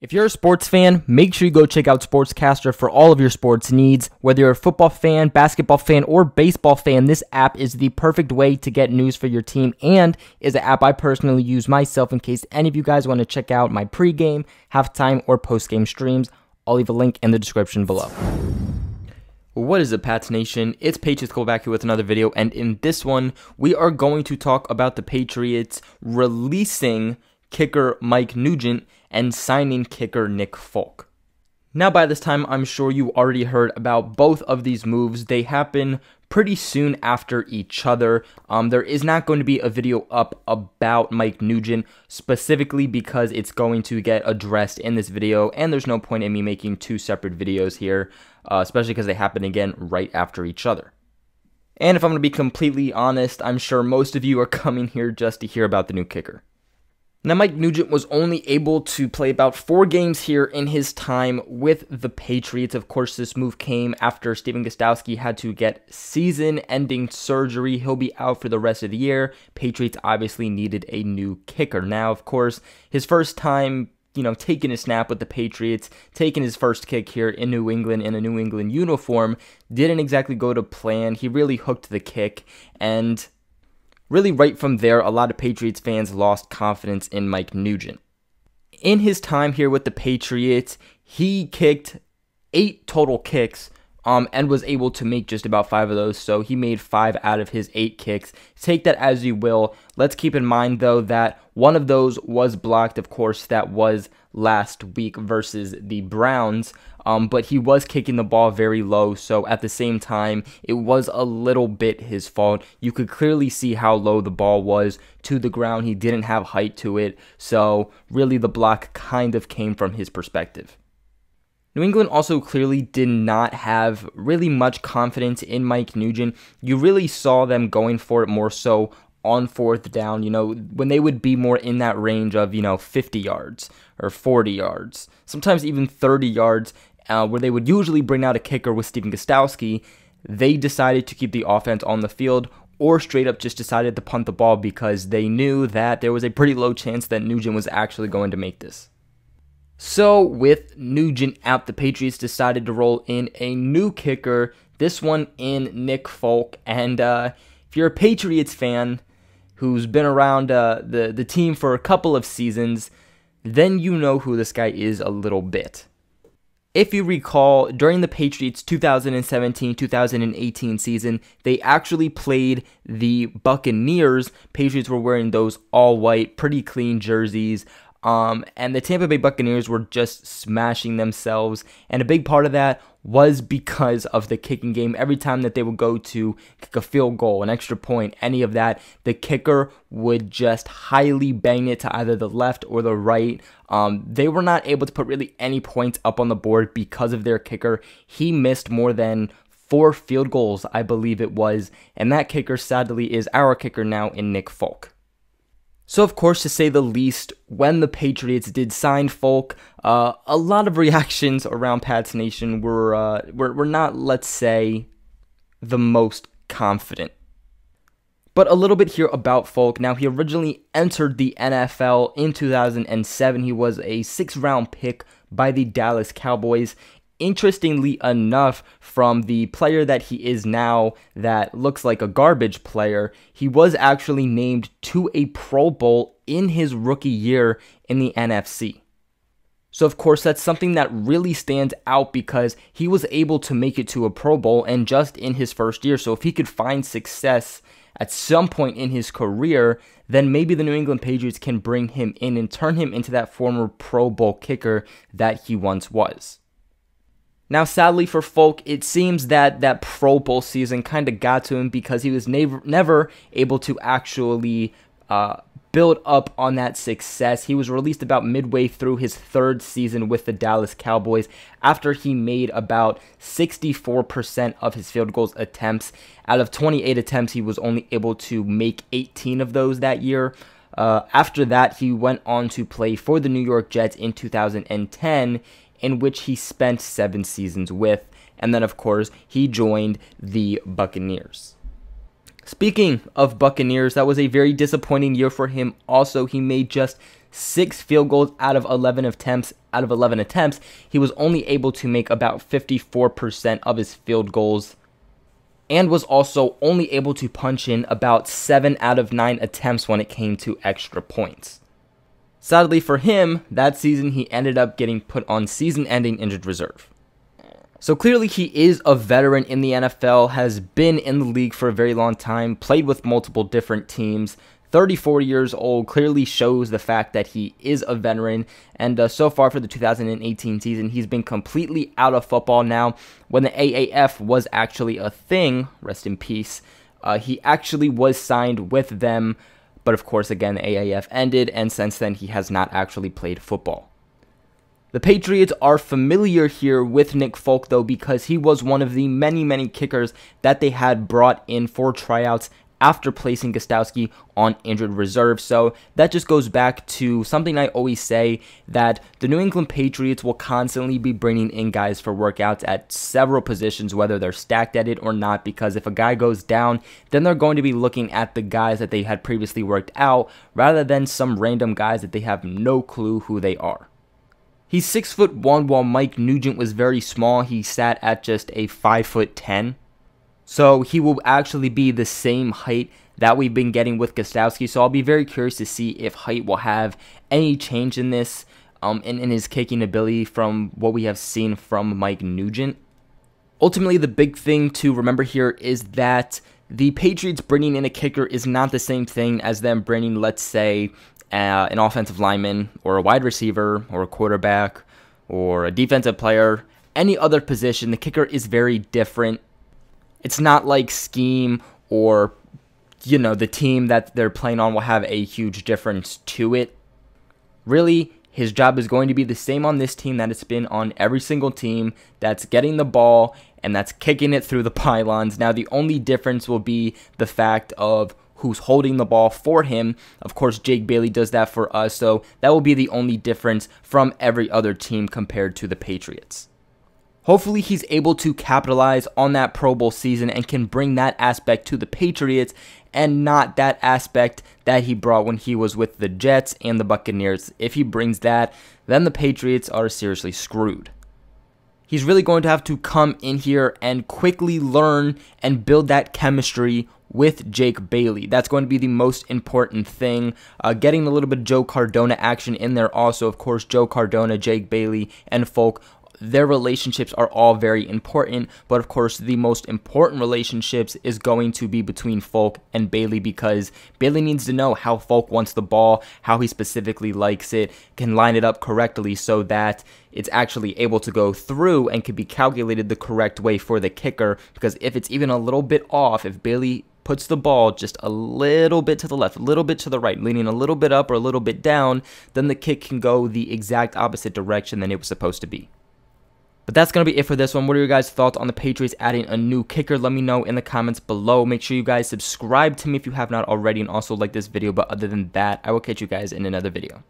If you're a sports fan, make sure you go check out Sportscaster for all of your sports needs. Whether you're a football fan, basketball fan, or baseball fan, this app is the perfect way to get news for your team and is an app I personally use myself in case any of you guys want to check out my pregame, halftime, or postgame streams. I'll leave a link in the description below. What is up, Pats Nation? It's Patriots Cole back here with another video, and in this one, we are going to talk about the Patriots releasing kicker Mike Nugent and signing kicker Nick Folk. Now, by this time, I'm sure you already heard about both of these moves. They happen pretty soon after each other. Um, there is not going to be a video up about Mike Nugent specifically because it's going to get addressed in this video, and there's no point in me making two separate videos here, uh, especially because they happen again right after each other. And if I'm going to be completely honest, I'm sure most of you are coming here just to hear about the new kicker. Now, Mike Nugent was only able to play about four games here in his time with the Patriots. Of course, this move came after Steven Gostowski had to get season ending surgery. He'll be out for the rest of the year. Patriots obviously needed a new kicker. Now, of course, his first time you know, taking a snap with the Patriots, taking his first kick here in New England in a New England uniform, didn't exactly go to plan. He really hooked the kick, and Really, right from there, a lot of Patriots fans lost confidence in Mike Nugent. In his time here with the Patriots, he kicked eight total kicks um, and was able to make just about five of those. So he made five out of his eight kicks. Take that as you will. Let's keep in mind, though, that one of those was blocked. Of course, that was last week versus the Browns, um, but he was kicking the ball very low. So at the same time, it was a little bit his fault. You could clearly see how low the ball was to the ground. He didn't have height to it. So really, the block kind of came from his perspective. New England also clearly did not have really much confidence in Mike Nugent. You really saw them going for it more so on fourth down, you know, when they would be more in that range of, you know, 50 yards or 40 yards, sometimes even 30 yards, uh, where they would usually bring out a kicker with Steven Gostowski, they decided to keep the offense on the field or straight up just decided to punt the ball because they knew that there was a pretty low chance that Nugent was actually going to make this. So, with Nugent out, the Patriots decided to roll in a new kicker, this one in Nick Folk. And uh, if you're a Patriots fan, who's been around uh, the, the team for a couple of seasons, then you know who this guy is a little bit. If you recall, during the Patriots 2017 2018 season, they actually played the Buccaneers. Patriots were wearing those all white, pretty clean jerseys. Um, and the Tampa Bay Buccaneers were just smashing themselves. And a big part of that was because of the kicking game. Every time that they would go to kick a field goal, an extra point, any of that, the kicker would just highly bang it to either the left or the right. Um, they were not able to put really any points up on the board because of their kicker. He missed more than four field goals, I believe it was. And that kicker, sadly, is our kicker now in Nick Folk. So, of course, to say the least, when the Patriots did sign Folk, uh, a lot of reactions around Pats Nation were, uh, were, were not, let's say, the most confident. But a little bit here about Folk. Now, he originally entered the NFL in 2007. He was a six round pick by the Dallas Cowboys, interestingly enough, from the player that he is now that looks like a garbage player, he was actually named to a Pro Bowl in his rookie year in the NFC. So, of course, that's something that really stands out because he was able to make it to a Pro Bowl and just in his first year. So, if he could find success at some point in his career, then maybe the New England Patriots can bring him in and turn him into that former Pro Bowl kicker that he once was. Now, sadly for Folk, it seems that that Pro Bowl season kind of got to him because he was never, never able to actually uh, build up on that success. He was released about midway through his third season with the Dallas Cowboys after he made about 64% of his field goals attempts. Out of 28 attempts, he was only able to make 18 of those that year. Uh, after that, he went on to play for the New York Jets in 2010 in which he spent seven seasons with. And then, of course, he joined the Buccaneers. Speaking of Buccaneers, that was a very disappointing year for him. Also, he made just six field goals out of 11 attempts. Out of 11 attempts, he was only able to make about 54% of his field goals and was also only able to punch in about 7 out of 9 attempts when it came to extra points. Sadly for him, that season he ended up getting put on season ending injured reserve. So clearly, he is a veteran in the NFL, has been in the league for a very long time, played with multiple different teams. 34 years old clearly shows the fact that he is a veteran. And uh, so far for the 2018 season, he's been completely out of football now. When the AAF was actually a thing, rest in peace, uh, he actually was signed with them but of course, again, the AAF ended, and since then, he has not actually played football. The Patriots are familiar here with Nick Folk, though, because he was one of the many, many kickers that they had brought in for tryouts after placing Gostowski on injured reserve. So that just goes back to something I always say that the New England Patriots will constantly be bringing in guys for workouts at several positions, whether they're stacked at it or not, because if a guy goes down, then they're going to be looking at the guys that they had previously worked out rather than some random guys that they have no clue who they are. He's six foot one, while Mike Nugent was very small. He sat at just a five foot ten. So he will actually be the same height that we've been getting with Gostowski. So I'll be very curious to see if height will have any change in this um, in in his kicking ability from what we have seen from Mike Nugent. Ultimately, the big thing to remember here is that the Patriots bringing in a kicker is not the same thing as them bringing, let's say, uh, an offensive lineman or a wide receiver or a quarterback or a defensive player. Any other position, the kicker is very different it's not like scheme or you know the team that they're playing on will have a huge difference to it. Really, his job is going to be the same on this team that it's been on every single team that's getting the ball and that's kicking it through the pylons. Now, the only difference will be the fact of who's holding the ball for him. Of course, Jake Bailey does that for us, so that will be the only difference from every other team compared to the Patriots. Hopefully, he's able to capitalize on that Pro Bowl season and can bring that aspect to the Patriots and not that aspect that he brought when he was with the Jets and the Buccaneers. If he brings that, then the Patriots are seriously screwed. He's really going to have to come in here and quickly learn and build that chemistry with Jake Bailey. That's going to be the most important thing. Uh, getting a little bit of Joe Cardona action in there also. Of course, Joe Cardona, Jake Bailey, and Folk their relationships are all very important, but of course, the most important relationships is going to be between Folk and Bailey because Bailey needs to know how Folk wants the ball, how he specifically likes it, can line it up correctly so that it's actually able to go through and can be calculated the correct way for the kicker. Because if it's even a little bit off, if Bailey puts the ball just a little bit to the left, a little bit to the right, leaning a little bit up or a little bit down, then the kick can go the exact opposite direction than it was supposed to be. But that's going to be it for this one. What are your guys' thoughts on the Patriots adding a new kicker? Let me know in the comments below. Make sure you guys subscribe to me if you have not already and also like this video. But other than that, I will catch you guys in another video.